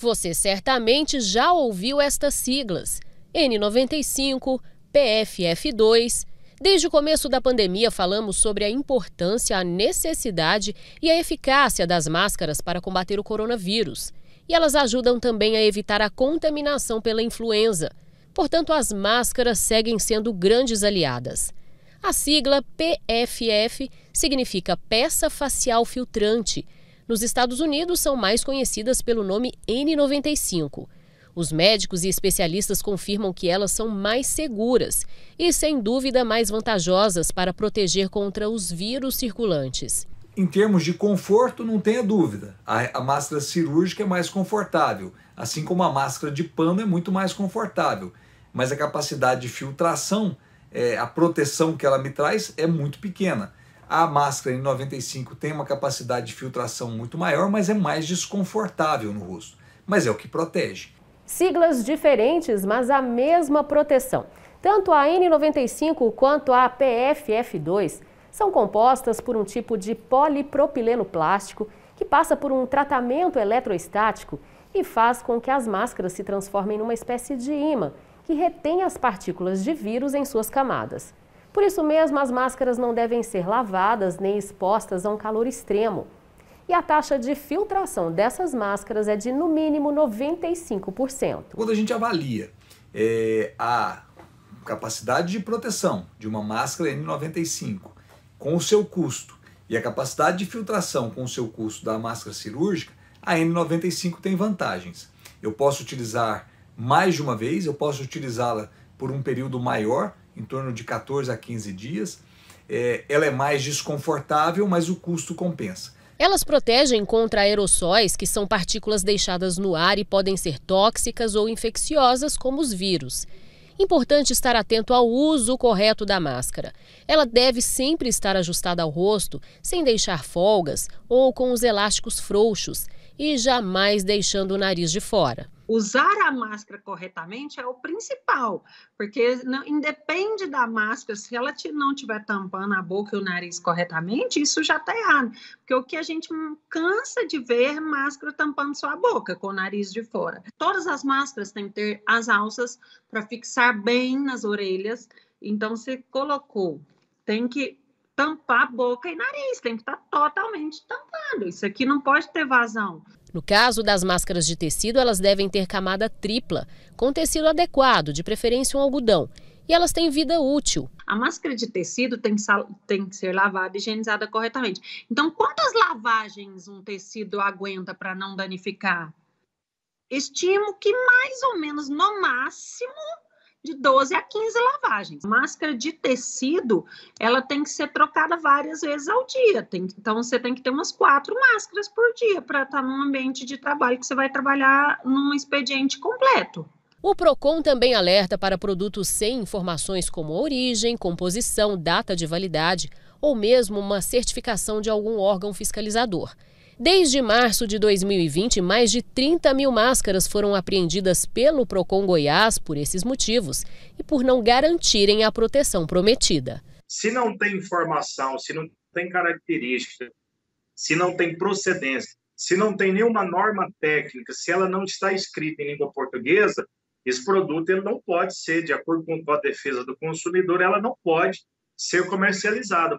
Você certamente já ouviu estas siglas: N95, PFF2. Desde o começo da pandemia, falamos sobre a importância, a necessidade e a eficácia das máscaras para combater o coronavírus. E elas ajudam também a evitar a contaminação pela influenza. Portanto, as máscaras seguem sendo grandes aliadas. A sigla PFF significa peça facial filtrante nos Estados Unidos, são mais conhecidas pelo nome N95. Os médicos e especialistas confirmam que elas são mais seguras e, sem dúvida, mais vantajosas para proteger contra os vírus circulantes. Em termos de conforto, não tenha dúvida. A, a máscara cirúrgica é mais confortável, assim como a máscara de pano é muito mais confortável. Mas a capacidade de filtração, é, a proteção que ela me traz, é muito pequena. A máscara N95 tem uma capacidade de filtração muito maior, mas é mais desconfortável no rosto. Mas é o que protege. Siglas diferentes, mas a mesma proteção. Tanto a N95 quanto a PFF2 são compostas por um tipo de polipropileno plástico que passa por um tratamento eletrostático e faz com que as máscaras se transformem numa espécie de imã que retém as partículas de vírus em suas camadas. Por isso mesmo, as máscaras não devem ser lavadas nem expostas a um calor extremo. E a taxa de filtração dessas máscaras é de no mínimo 95%. Quando a gente avalia é, a capacidade de proteção de uma máscara N95 com o seu custo e a capacidade de filtração com o seu custo da máscara cirúrgica, a N95 tem vantagens. Eu posso utilizar mais de uma vez, eu posso utilizá-la por um período maior em torno de 14 a 15 dias. É, ela é mais desconfortável, mas o custo compensa. Elas protegem contra aerossóis, que são partículas deixadas no ar e podem ser tóxicas ou infecciosas, como os vírus. Importante estar atento ao uso correto da máscara. Ela deve sempre estar ajustada ao rosto, sem deixar folgas ou com os elásticos frouxos, e jamais deixando o nariz de fora usar a máscara corretamente é o principal, porque não, independe da máscara, se ela não tiver tampando a boca e o nariz corretamente, isso já está errado. Porque o que a gente cansa de ver é máscara tampando só a boca, com o nariz de fora. Todas as máscaras têm que ter as alças para fixar bem nas orelhas. Então, você colocou, tem que tampar boca e nariz, tem que estar tá totalmente tampado. Isso aqui não pode ter vazão. No caso das máscaras de tecido, elas devem ter camada tripla, com tecido adequado, de preferência um algodão, e elas têm vida útil. A máscara de tecido tem que, tem que ser lavada e higienizada corretamente. Então, quantas lavagens um tecido aguenta para não danificar? Estimo que mais ou menos, no máximo, de 12 a 15 lavagens. Máscara de tecido, ela tem que ser trocada várias vezes ao dia. Tem, então, você tem que ter umas quatro máscaras por dia para estar tá num ambiente de trabalho que você vai trabalhar num expediente completo. O PROCON também alerta para produtos sem informações como origem, composição, data de validade ou mesmo uma certificação de algum órgão fiscalizador. Desde março de 2020, mais de 30 mil máscaras foram apreendidas pelo Procon Goiás por esses motivos e por não garantirem a proteção prometida. Se não tem informação, se não tem característica, se não tem procedência, se não tem nenhuma norma técnica, se ela não está escrita em língua portuguesa, esse produto ele não pode ser, de acordo com a defesa do consumidor, ela não pode ser comercializada.